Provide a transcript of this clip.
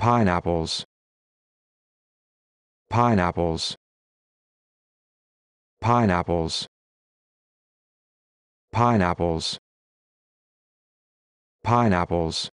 pineapples pineapples pineapples pineapples pineapples